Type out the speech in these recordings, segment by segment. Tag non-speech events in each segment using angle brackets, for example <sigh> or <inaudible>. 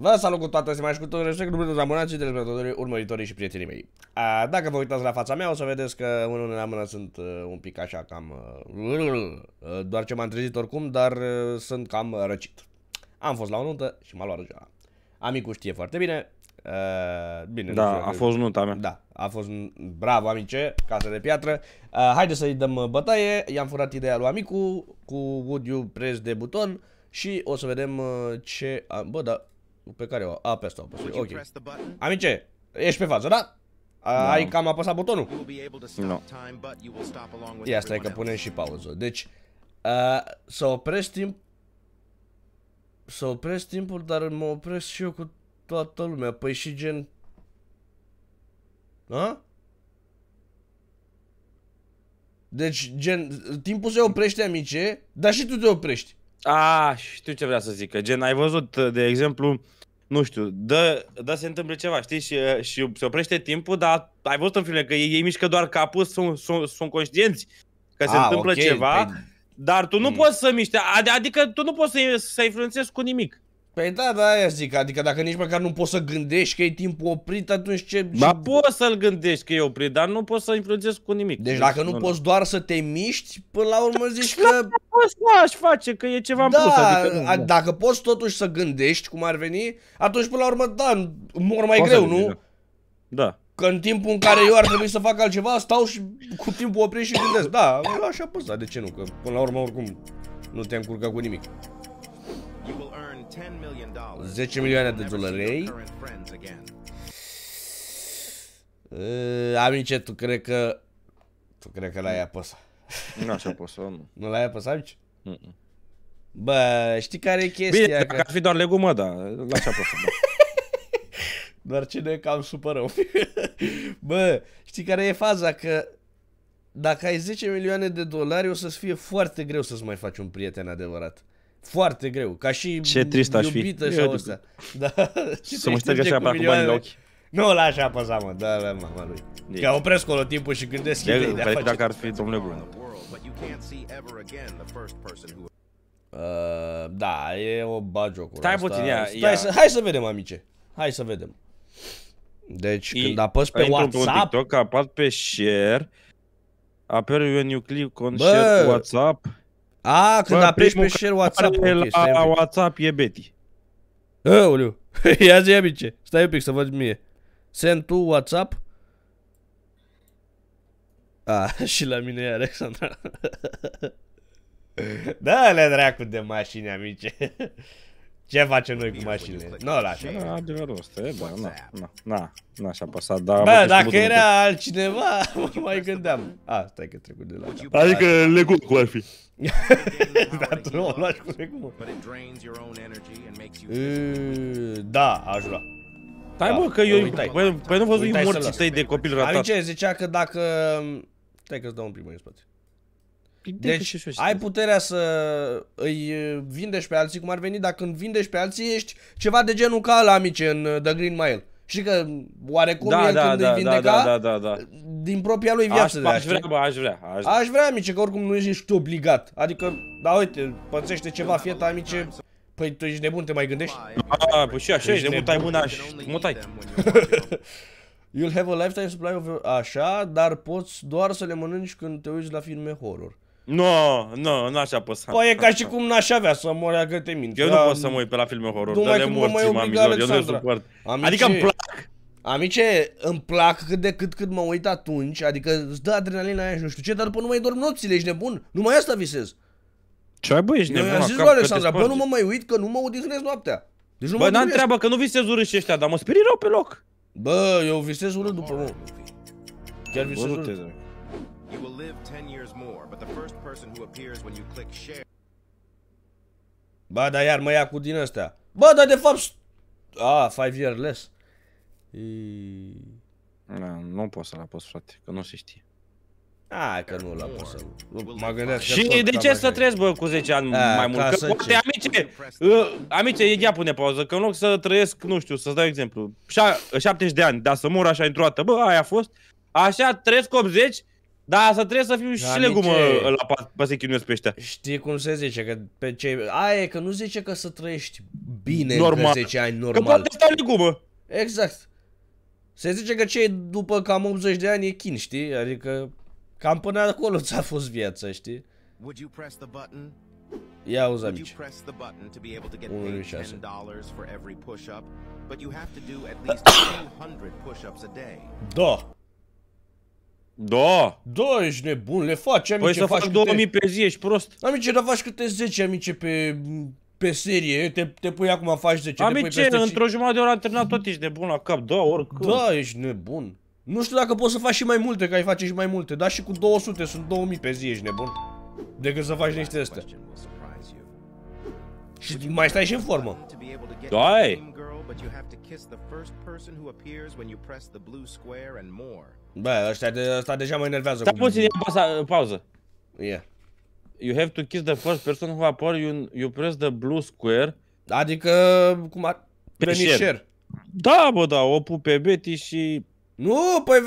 Vă salut cu toată ziua și cu tot respect, numele de abonați, telespectatorii, urmăritorii și prietenii mei. A, dacă vă uitați la fața mea, o să vedeți că unul la mână sunt uh, un pic așa cam... Uh, doar ce m-am trezit oricum, dar uh, sunt cam răcit. Am fost la o nuntă și m-a luat răjoara. Amicul știe foarte bine. Uh, bine, da, nu știu, a fost nunta mea. Da, a fost... Bravo, amice, casă de piatră. Uh, haide să-i dăm uh, bătaie. I-am furat ideea lui Amicu cu udiu Press de buton și o să vedem uh, ce... Bă, da, pe care o... A, pe asta o Ok. Amice, ești pe fază, da? A, da. ai cam apăsat butonul? Nu. No. Ia stai că punem și pauză. Deci, uh, să opresc timp... Să opresc timpul, dar mă opresc și eu cu toată lumea. Păi și gen... Ha? Deci, gen, timpul se oprește, amice, dar și tu te oprești. A, ah, știu ce vrea să zic. Gen, ai văzut, de exemplu, nu știu, dă, dă se întâmplă ceva, știi, și, uh, și se oprește timpul, dar ai văzut în filme că ei, ei mișcă doar capul, sunt, sunt, sunt conștienți că se A, ah, întâmplă okay. ceva, pe... Păi dar tu nu mm. poți să miște, adică tu nu poți să, să influențezi cu nimic. Păi da, da, aia zic, adică dacă nici măcar nu poți să gândești că e timpul oprit, atunci ce... Ba poți să-l gândești că e oprit, dar nu poți să influențezi cu nimic. Deci dacă nu, nu poți doar să te miști, până la urmă zici că... Poți să aș face, că e ceva da, în plus, adică... Da, dacă poți totuși să gândești cum ar veni, atunci până la urmă, da, mor mai poți greu, nu? da. da. Că în timpul în care eu ar trebui să fac altceva, stau și cu timpul oprit și gândesc. Da, așa poți, da, de ce nu? Că până la urmă, oricum, nu te încurcă cu nimic. 10 milioane de dolari. Ă, amice, tu cred că... Tu cred că l-ai apăsat. Nu așa apăsat, nu. Nu l-ai apăsat, amice? Bă, știi care e chestia? Bine, dacă ar fi doar legumă, da, La ce apăsa, Da. <laughs> doar ce ne cam supărăm. <laughs> Bă, știi care e faza? Că dacă ai 10 milioane de dolari, o să-ți fie foarte greu să-ți mai faci un prieten adevărat. Foarte greu, ca și Ce trist aș fi. iubită și astea. <laughs> Da, să mă ștergă așa cu bani la ochi. Nu l-aș apăsa, mă, da, la da, mama lui. Deci. Că opresc colo timpul și gândesc de, ideea de a face. dacă ar fi domnule Bruno. Uh, da, e o bagiocură Stai puțin, ia, ia. Să, hai să vedem, amice. Hai să vedem. Deci, I, când apăs pe WhatsApp... TikTok, apat pe share, aperi when you click on Bă, share WhatsApp... A, când Bă, apeși pe share WhatsApp. Okay, la stai la WhatsApp e Betty. Aoleu, <laughs> ia zi amice, stai un pic să văd mie. Send tu WhatsApp? A, <laughs> și la mine e Alexandra. <laughs> da, le dracu de mașini, amice. Ce facem noi cu mașinile? Nu o lasă. Da, adevărul ăsta e, bă, da, na, na, na, na, așa a dar... Bă, dacă era altcineva, <laughs> mă mai gândeam. A, stai că trecut de la... Adică legum cum ar fi. <laughs> Dar tu nu mă luași da, cu mă. Da, aș lua. Stai mă, că eu... Păi nu văzut morții tăi de copil ratat. Alice zicea că dacă... Stai că-ți dau un primă în spate. Păi, deci ai puterea să îi vindești pe alții cum ar veni, dar când vindești pe alții ești ceva de genul ca la amice în uh, The Green Mile. Și că oarecum da, el da, când da, îi da, vindeca, da, da, da, da, din propria lui viață. Aș, de aș vrea, bă, aș vrea. Aș vrea, aș vrea amice, că oricum nu ești obligat. Adică, da, uite, pățește ceva, fieta amice, Păi tu ești nebun, te mai gândești? Ah, păi și așa ești, mutai mâna și mutai. <laughs> You'll have a lifetime supply of... Așa, dar poți doar să le mănânci când te uiți la filme horror. Nu, nu, n-aș apăsa. Păi e ca și cum n-aș avea să mor că te mint. Eu nu pot să mă uit pe la filme horror, dar le morți, mă eu nu suport. Adică îmi plac. Amice, îmi plac cât de cât cât mă uit atunci, adică îți dă adrenalina aia și nu știu ce, dar după nu mai dorm nopțile, ești nebun. Numai asta visez. Ce ai băi ești nebun? Eu am zis lui Alexandra, bă, nu mă mai uit că nu mă odihnesc noaptea. Deci nu bă, n-am treabă că nu visez urâși ăștia, dar mă sperii rău pe loc. Bă, eu visez urât după mă. Chiar visez urât. You will live 10 years more, but the first person who appears when you click share Ba, dar iar mă ia cu din ăstea. Ba, dar de fapt... Ah, 5 years less. E... Na, nu pot să-l apăs, frate, că nu se știe. A, că nu l am pus Mă gândeam Și de ce să trăiesc, bă, cu 10 ani A, mai mult? Că poate, ce? amice, uh, amice, ia pune pauză, că în loc să trăiesc, nu știu, să-ți dau exemplu, 70 de ani, dar să mor așa într-o dată, bă, aia a fost, așa trăiesc 80 da, să trebuie să fiu și legumă la la pas, pas chinuiesc pe ăștia. Știi cum se zice, că pe cei... Aia e că nu zice că să trăiești bine normal. 10 ani normal. Că poate sta legumă. Exact. Se zice că cei după cam 80 de ani e chin, știi? Adică cam până acolo ți-a fost viața, știi? Would you press the button? Ia uzi, amici. Would you you press the button to to to be able get paid $10 for every push-up? push-ups But have do at least 200 <coughs> a day. Da. Da. Da, ești nebun, le faci, amice, păi să faci 2000 câte... pe zi, ești prost. Amice, dar faci câte 10, amice, pe, pe serie, te, te pui acum, faci 10, amice, te pui peste... într-o jumătate de oră antrenat tot ești nebun la cap, da, oricum. Da, ești nebun. Nu știu dacă poți să faci și mai multe, că ai face și mai multe, dar și cu 200 sunt 2000 pe zi, ești nebun. Decât să faci niște astea. Și mai stai și în formă. Da, Bă, ăștia de, ăsta deja mă enervează. Stai puțin, ia pauza. Uh, pauză. Yeah. You have to kiss the first person who appear, you, you press the blue square. Adică, cum ar... Pe veni share. share. Da, bă, da, o pup pe Betty și... Nu, păi...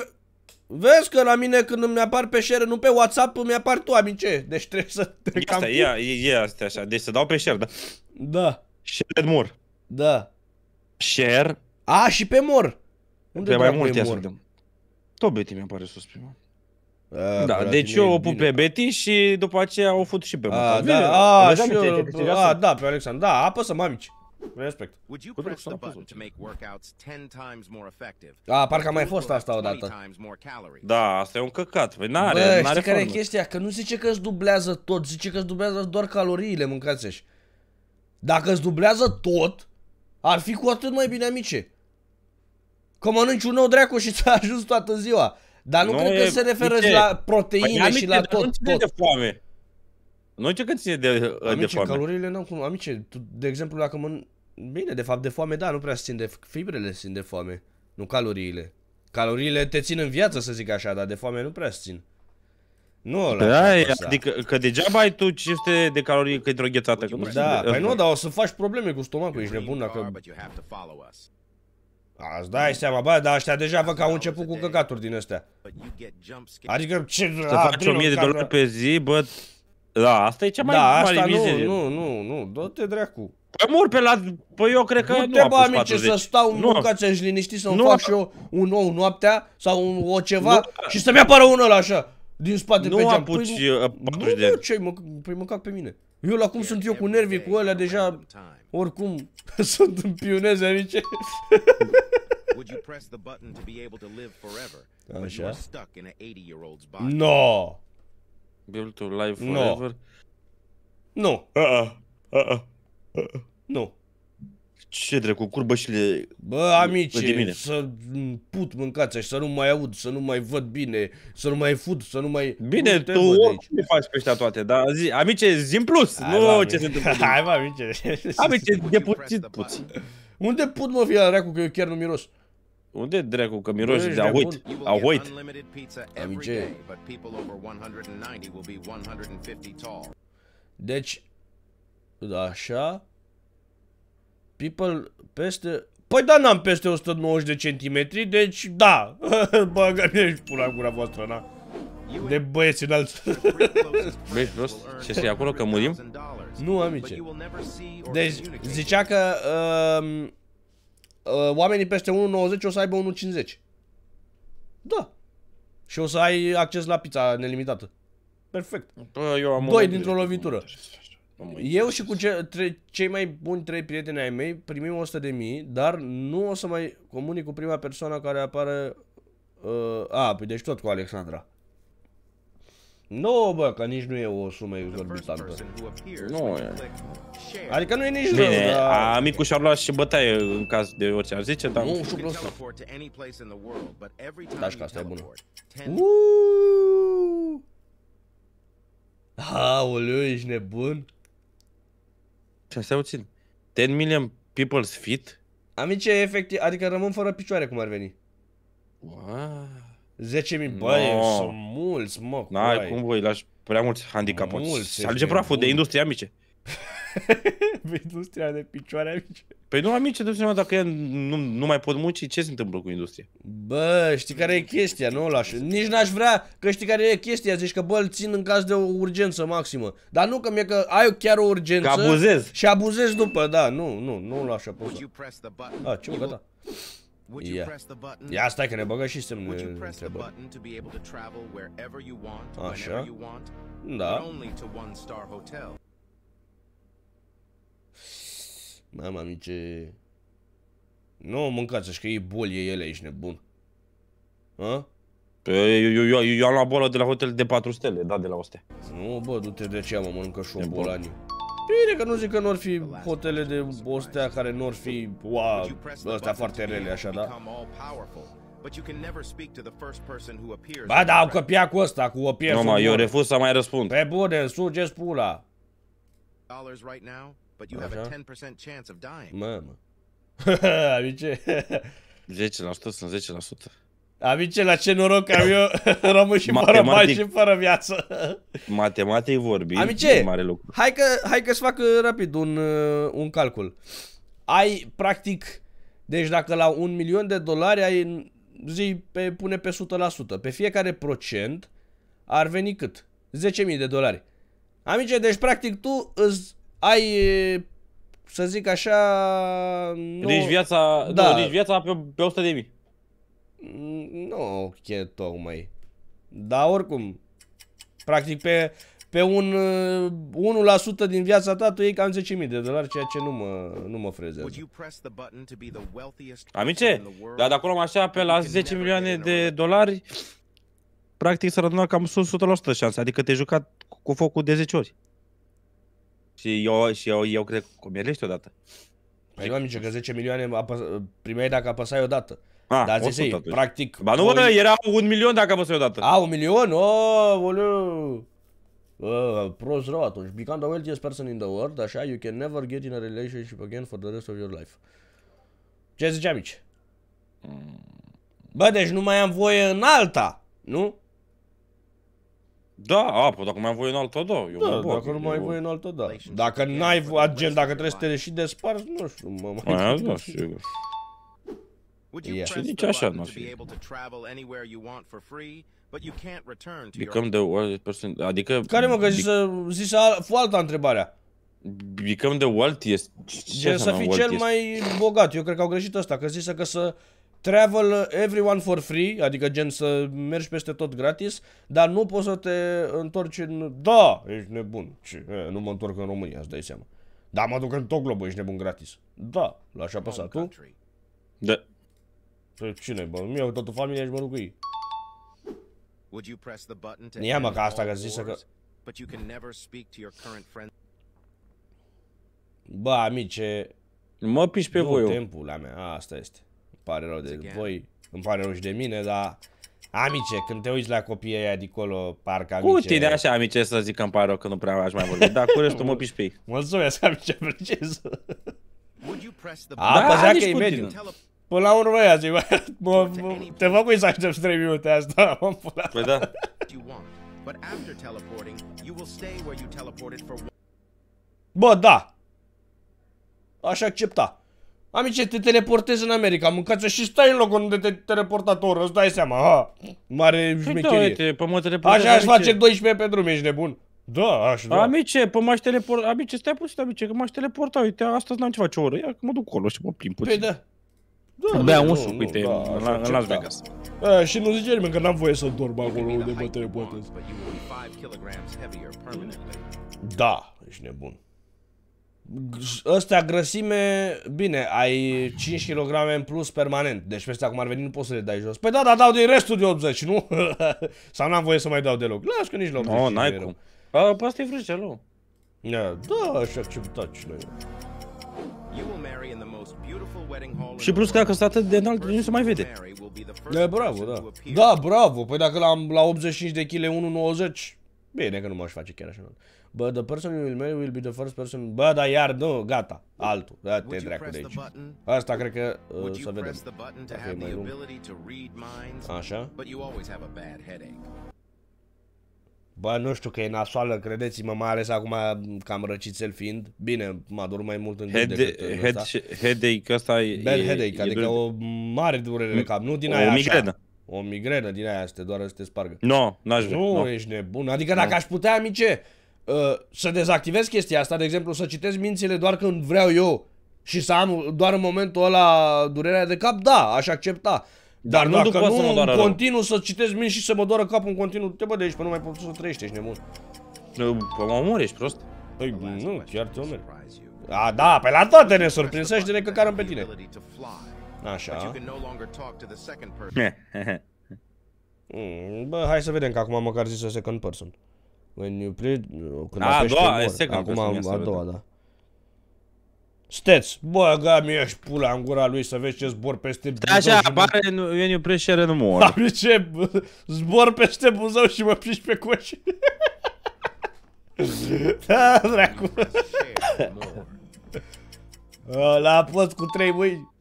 Vezi că la mine când îmi apar pe share, nu pe WhatsApp, îmi apar tu, amice. Deci trebuie să te ia cam... Ia, ia, asta așa. Deci să dau pe share, da? Da. Share mur. Da. Share. A, și pe mor. Unde pe mai multe mor? Tot Betty mi-a pare sus prima. A, da, da deci eu o pup pe Betty și după aceea o fut și pe Muta. A, da, a, a, și eu, te, te, a, da, pe Alexandru. Da, apăsă, mamici. Respect. Would you press the button to make workouts 10 times more effective? Ah, parcă a mai fost asta odată. Da, asta e un căcat. Păi n-are, n-are știi care e chestia? Că nu zice că îți dublează tot, zice că îți dublează doar caloriile, mâncațești. Dacă îți dublează tot, ar fi cu atât mai bine, amice. Că mănânci un nou dracu și ți-a <laughs> ajuns toată ziua. Dar nu, nu cred că se referă și la proteine păi, și la tot. Nu tot. de foame. Nu ce că ține de, amice, de foame. caloriile n-am cum. Amice, tu, de exemplu, dacă mân... Bine, de fapt, de foame, da, nu prea țin de... Fibrele țin de foame, nu caloriile. Caloriile te țin în viață, să zic așa, dar de foame nu prea țin. Nu ăla. Da, adică că degeaba ai tu 500 de calorii că într-o ghețată. nu da, păi nu, dar o să faci probleme cu stomacul, ești nebun dacă... Ați da, dai seama, bă, dar ăștia deja văd că au început cu căcaturi din astea. Adică ce... Să faci 1000 de dolari pe zi, bă... Da, asta e cea mai da, mare asta nu, nu, nu, dă-te dracu. Păi mor pe la... Păi eu cred că nu, nu te bă, amice, să stau în în să și liniști, să-mi fac și eu un ou noaptea sau un, o ceva nu. și să-mi apară un ăla așa, din spate nu pe geam. Apuci, păi, uh, nu, de... nu, ce mă, păi mă cac pe mine. Eu la cum sunt eu cu nervii cu alea deja, oricum, <laughs> sunt în pioneze, amice. <laughs> Would you press the button to be able to live forever, but you are stuck in an 80-year-old's body? No. Able to live forever. No. No. Uh-uh. Uh-uh. Uh-uh. No. Ce drept, cu le... Bă, amici, să put mâncați și să nu mai aud, să nu mai văd bine, să nu mai fud, să nu mai... Bine, nu tu oricum faci pe ăștia toate, dar zi, amice, zi în plus, Hai, nu mă, ce se întâmplă. Hai, mă, amice. Amice, de puțin, puțin. Unde put, mă, fia, cu că eu chiar nu miros. Unde dracu că miroși de ahoit? Ahoit. Deci Deci, așa, people peste... Păi da, n-am peste 190 de centimetri, deci da. <laughs> Bă, gănești pula gura voastră, na. De băieți înalți. Băi, prost? Ce să acolo, că murim? Nu, amice. Deci, zicea că... Uh, Uh, oamenii peste 1,90 o să aibă 1,50. Da. Și o să ai acces la pizza nelimitată. Perfect. Da, eu am Doi dintr-o lovitură. Da. Eu și cu ce, tre, cei mai buni trei prieteni ai mei primim 100 de mii, dar nu o să mai comunic cu prima persoană care apare... Uh, a, păi deci tot cu Alexandra. Nu, bă, că nici nu e o sumă exorbitantă. Nu e. Adică nu e nici Bine, rău, dar... Amicu și-ar lua și bătaie în caz de orice ar zice, dar... Nu, știu Da, și că asta e bună. Aoleu, ești nebun? Și asta puțin. 10 million people's feet? Amice, efectiv, adică rămân fără picioare cum ar veni. Wow. 10.000, băi, no. sunt mulți, mă. N-ai cum, voi lași prea mulți handicapați. Mulți. Să alege praful de industrie amice. <laughs> pe păi, industria de picioare amice. Păi nu amice, de seama dacă nu, nu mai pot munci, ce se întâmplă cu industria? Bă, știi care e chestia, nu laș. Nici n-aș vrea, că știi care e chestia, zici că bă, îl țin în caz de o urgență maximă. Dar nu că mi-e că ai chiar o urgență. Că abuzez. Și abuzez după, da, nu, nu, nu l-aș apăsa. A, ce gata. Ia. Ia, stai că ne băgă și semne Așa. Da. mi amice... Nu mâncați, așa că e boli ele, aici, nebun. A? eu, eu, eu, eu am luat bolă de la hotel de 4 stele, da, de la 100. Nu, bă, du-te de ce, mă, mănâncă și o bolaniu. Bol. Bine că nu zic că nu ar fi hotele de ostea care nu ar fi, wow, ăstea foarte rele, așa, da? Ba da, au căpia cu ăsta, cu o piesă. No, eu refuz să mai răspund. Pe bune, sugeți pula. Așa? Mamă. Ha ha, Amice. 10% sunt 10%. Amice, la ce noroc am eu <laughs> rămân și fără bani și fără viață. Matematic vorbi, Amice, mare lucru. hai că hai că să fac uh, rapid un, uh, un calcul. Ai, practic, deci dacă la un milion de dolari ai, zi, pe, pune pe 100%, pe fiecare procent ar veni cât? 10.000 de dolari. Amice, deci practic tu îți ai să zic așa... Nu... Rici viața, da. nu, rici viața pe, pe 100 de mii. Nu chiar tocmai. Dar oricum, practic pe, pe un 1% uh, din viața ta tu iei cam 10.000 de dolari, ceea ce nu mă, nu mă frezează. Amice, dar de acolo așa pe la 10 milioane de dolari, practic s-ar aduna cam 100% șanse, adică te-ai jucat cu focul de 10 ori. Și eu, și eu, eu cred că mergești odată. Păi nu am nicio, că 10 milioane primeai dacă apăsai odată. A, da, zici, ei, practic... Ba nu, bă, era un milion dacă apăsai odată. A, un milion? O, oh, oleu! Uh, prost rău atunci. Become the wealthiest person in the world, așa, you can never get in a relationship again for the rest of your life. Ce zice amici? Bă, deci nu mai am voie în alta, nu? Da, a, pă, dacă mai am voie în alta, da. Eu da, mă bag, dacă nu mai ai voie în alta, da. Păi dacă n-ai gen, dacă trebuie să te și desparți, nu știu, mă mai... Aia, <laughs> da, sigur și zice așa, nu Become the wealthiest person, adică... Care mă, că zici alta întrebarea. Become the wealthiest. Ce să fii cel mai bogat. Eu cred că au greșit asta, că zise că să travel everyone for free, adică gen să mergi peste tot gratis, dar nu poți să te întorci în... Da, ești nebun. Ce? Nu mă întorc în România, îți dai seama. Da, mă duc în tot globul, ești nebun gratis. Da, l-aș apăsa tu. Da. Ce Cine, bă? Nu eu, toată familia și mă rugui. Would you press the button to Ia mă ca asta că zisă că But you can never speak to your current friend. Bă, amice, mă piș pe voi. Timpul la mea, asta este. Îmi pare rău de voi, îmi pare rău și de mine, dar Amice, când te uiți la copiii aia de acolo, parcă amice... Cu tine așa, amice, să zic că îmi pare rău că nu prea aș mai vorbi, dar cu restul mă piși pe ei. <laughs> Mulțumesc, amice, apreciez. A, da, păzea că e mediu. Până la urmă ea zic, <laughs> mă, te fac cu să aștepți 3 minute asta, <laughs> mă, pula. Păi da. Bă, da. Aș accepta. Amice, te teleportezi în America, mâncați o și stai în locul unde te teleportat oră, îți dai seama, ha. Mare păi da, șmecherie. uite, pe mă teleportez, Așa aș face 12 pe drum, ești nebun. Da, aș da. Amice, pe m-aș teleporta, amice, stai puțin, amice, că m-aș teleporta, uite, astăzi n-am ce face o oră, ia că mă duc acolo și mă plimb păi puțin. Păi da. Da, da, bea un suc, uite, da, în, la, Las da. Vegas. Da. și nu zice nimeni că n-am voie să dorm acolo unde mă teleportez. Da, ești nebun. Ăstea grăsime, bine, ai 5 kg în plus permanent, deci peste acum ar veni nu poți să le dai jos. Păi da, dar dau din restul de 80, nu? <laughs> Sau n-am voie să mai dau deloc. Lași că nici la 80 no, n-ai cum. A, pe asta e vrăjea, Da, da, și acceptat și noi. You will marry in the most și plus că a costat atât de înalt, nu se mai vede. Da, bravo, da. Da, bravo. Păi dacă l-am la 85 de kg, 1,90. Bine că nu m-aș face chiar așa. Bă, the person you will marry will be the first person... Bă, dar iar, nu, gata. Altul. Da, te dracu de aici. Asta cred că uh, să vedem. Dacă e mai lung. Așa. Bă, nu știu că e nasoală, credeți-mă, mai ales acum cam răcițel fiind. Bine, mă dor mai mult în head, decât în head, ăsta. Headache ăsta e... Bad headache, e, adică e, o mare durere de cap, nu din aia O migrenă. O migrenă din aia, este doar să te spargă. No, n-aș vrea. Nu, no. ești nebun. Adică dacă no. aș putea, amice, uh, să dezactivez chestia asta, de exemplu, să citesc mințile doar când vreau eu și să am doar în momentul ăla durerea de cap, da, aș accepta. Dar nu dacă nu, să mă continuu rău. să citesc mine și să mă doară capul în continuu, te bă de aici, pe nu mai poți să trăiești, ești nemul. Păi mă omori, ești prost? Păi nu, chiar te omori. A, da, pe la toate ne surprinsești de ne căcarăm pe tine. Așa. <laughs> Mm, bă, hai să vedem că acum măcar zis second person. When you play, când a, a doua, second acum, person, a doua, da. Steț, bă, gami, ești pula în gura lui să vezi ce zbor peste da, Buzău da, Așa, apare în Ieniu Preșere, nu mor. Dar ce, zbor peste Buzău și mă piși pe coși. <laughs> da, dracu. <laughs> Ă, l-a apăs cu trei mâini.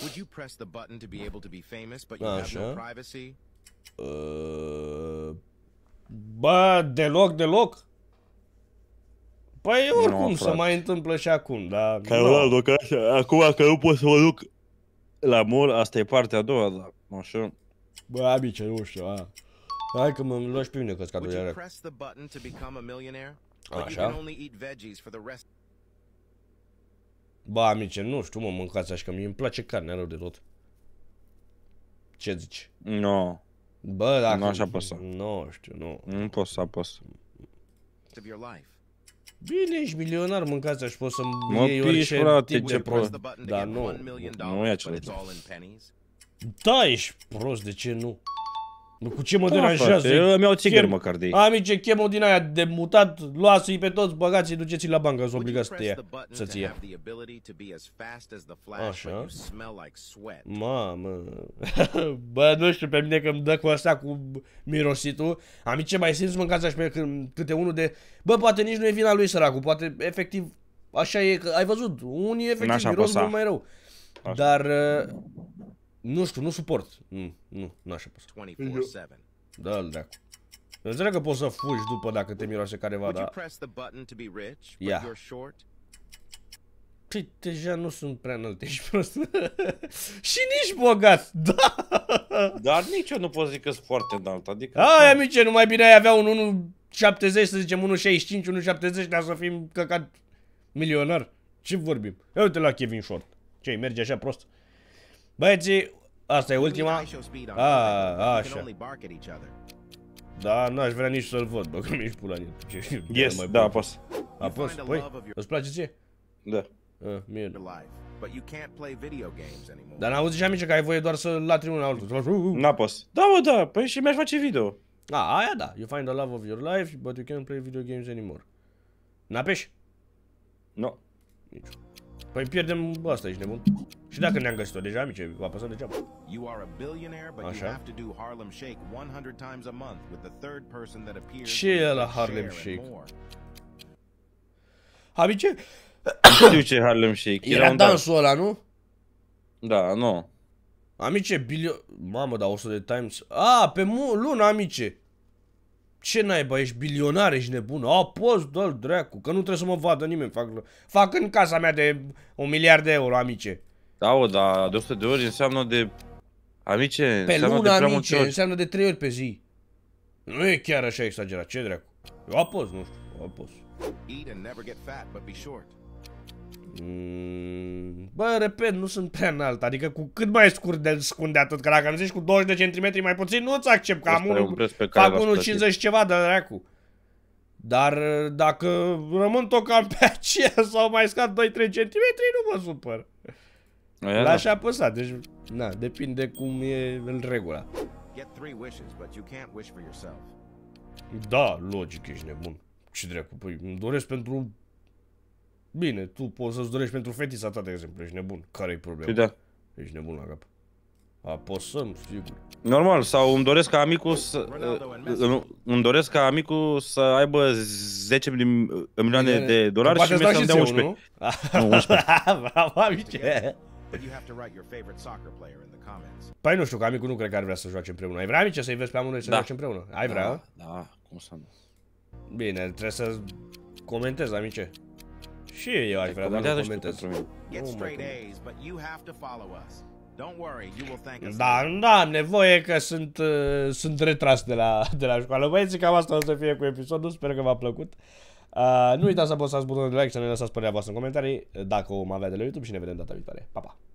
Would you press the button to be able to be famous, but you have no privacy? Uh, bă, deloc, deloc. Păi oricum, no, se mai întâmplă și acum, dar... Că da. Eu, că așa, acum că nu pot să mă duc la mor, asta e partea a doua, dar așa... Bă, amice, nu știu, a. Hai că mă lași pe mine căscatul de arec. Așa? Bă, amice, nu știu, mă, mâncați așa, că mi îmi place carnea rău de tot. Ce zici? Nu. No. Bă, dacă... Nu așa apăsa. Nu știu, nu. Nu pot să apăs. Of your life. Bine, ești milionar, mâncați aș poți să-mi iei orice... Mă frate, ce prost. Da, nu. Nu e acela. Da, ești prost, de ce nu? Cu ce mă da, deranjează? Eu mi-au țigări măcar de ei. Amice, chemo din aia de mutat, luați-i pe toți, băgați-i, duceți-i la bancă, să obligați să ia, să-ți ia. Așa. Mamă. <laughs> Bă, nu știu, pe mine că îmi dă cu asta cu mirositul. Amice, mai simți mâncați așa pe câte unul de... Bă, poate nici nu e vina lui săracul, poate efectiv... Așa e, că ai văzut, unii efectiv miros mult mai rău. Așa. Dar... Uh, nu știu, nu suport. Nu, nu, nu așa pot da. Dă-l dracu. Înțeleg că poți să fugi după dacă te miroase careva, da. Ia. Păi deja nu sunt prea înalt, ești prost. <laughs> și nici bogat, <laughs> da! Dar nici eu nu pot zic că sunt foarte înalt, adică... Aia, mice, nu mai bine ai avea un 1,70, să zicem 1,65, 1,70, ca să fim căcat milionar. Ce vorbim? Ia uite la Kevin Short. Ce, merge așa prost? Băieții, asta e ultima. A, ah, așa. Da, n-aș vrea nici să-l văd, bă, că mi-ești pula nimic. Yes, mai da, apăs. Apăs, păi, îți place ție? Da. A, ah, mie Dar n auzi și amice că ai voie doar să latri una altul. N-apăs. Da, mă, da, păi și mi-aș face video. A, aia da. You find the love of your life, but you can't play video games anymore. N-apeși? Nu. No. Păi pierdem asta, ești nebun. Și dacă ne-am găsit-o deja, amice, vă apăsăm degeaba. You are a billionaire, but you have to do Harlem Shake 100 times a month with the third person that appears. Ce e la Harlem Shake? Amice? <coughs> Știu ce Harlem Shake. Era, Era un dansul ăla, nu? Da, da nu. Amice, bilio... Mamă, dar 100 de times... A, pe luna, amice! Ce naiba, ești bilionar, ești nebun. A, poți, dă-l dracu, că nu trebuie să mă vadă nimeni. Fac, fac în casa mea de un miliard de euro, amice. Da, o, dar de 100 de ori înseamnă de... Amice, pe înseamnă luna, de prea amice, înseamnă de 3 ori pe zi. Nu e chiar așa exagerat, ce dracu. Eu apos, nu știu, apos. Mm, bă, repet, nu sunt prea înalt, adică cu cât mai scurt de scunde atât, că dacă îmi zici cu 20 de centimetri mai puțin, nu-ți accept, că am unul, fac 1,50 ceva de dracu. Dar uh, dacă rămân tot cam pe aceea sau mai scad 2-3 centimetri, nu mă supăr. L-aș da. apăsa, deci na, depinde cum e în regula. Da, logic, ești nebun. Ce dracu, păi îmi doresc pentru... Bine, tu poți să-ți dorești pentru fetița ta, de exemplu, ești nebun. Care-i problema? Păi da. Ești nebun la cap. Apăsăm, sigur. Normal, sau îmi doresc ca amicul să... Uh, îmi doresc ca amicul să aibă 10 milioane de dolari și mi să-mi dea 11. Nu? nu, 11. <laughs> Bravo, amice! Păi nu știu, că amicul nu cred că ar vrea să joace împreună. Ai vrea, amice, să-i vezi pe amândoi să da. joace împreună? Ai vrea? Da, da, da, cum să nu. Bine, trebuie să comentez, amice. Și eu aș vrea, dar nu comentez. Da, da, am nevoie că sunt, uh, sunt retras de la, de la școală. Băieții, cam asta o să fie cu episodul. Sper că v-a plăcut. Uh, nu uitați să apăsați butonul de like și să ne lăsați părerea voastră în comentarii uh, dacă o mai avea de la YouTube și ne vedem data viitoare. Pa, pa!